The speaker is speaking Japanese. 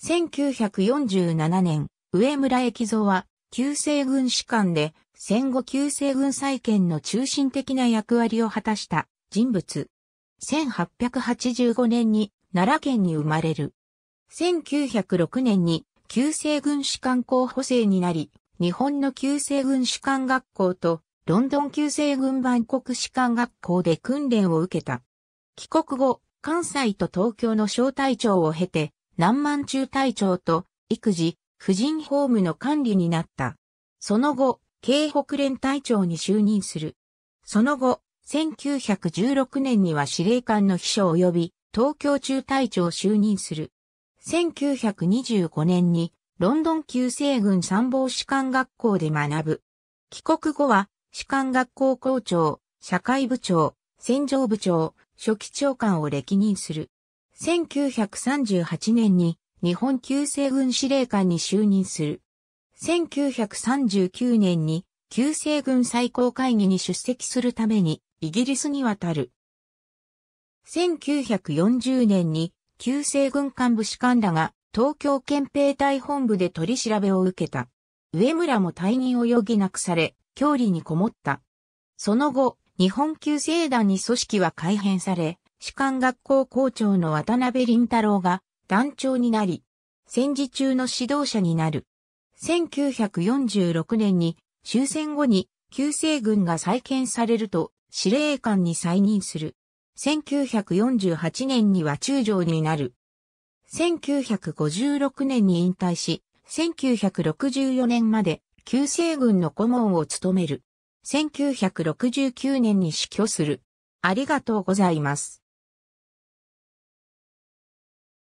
1947年、上村駅蔵は、旧西軍士官で、戦後旧西軍再建の中心的な役割を果たした人物。1885年に奈良県に生まれる。1906年に旧西軍士官候補生になり、日本の旧西軍士官学校とロンドン旧西軍万国士官学校で訓練を受けた。帰国後、関西と東京の小隊長を経て、南満中隊長と育児、婦人ホームの管理になった。その後、京北連隊長に就任する。その後、1916年には司令官の秘書及び東京中隊長就任する。1925年にロンドン旧西軍参謀士官学校で学ぶ。帰国後は士官学校校長、社会部長、戦場部長、初期長官を歴任する。1938年に日本旧制軍司令官に就任する。1939年に旧制軍最高会議に出席するためにイギリスに渡る。1940年に旧制軍幹部士官らが東京憲兵隊本部で取り調べを受けた。上村も退任を余儀なくされ、郷里にこもった。その後、日本旧制団に組織は改変され、士官学校校長の渡辺林太郎が団長になり、戦時中の指導者になる。1946年に終戦後に旧制軍が再建されると司令官に再任する。1948年には中将になる。1956年に引退し、1964年まで旧制軍の顧問を務める。1969年に死去する。ありがとうございます。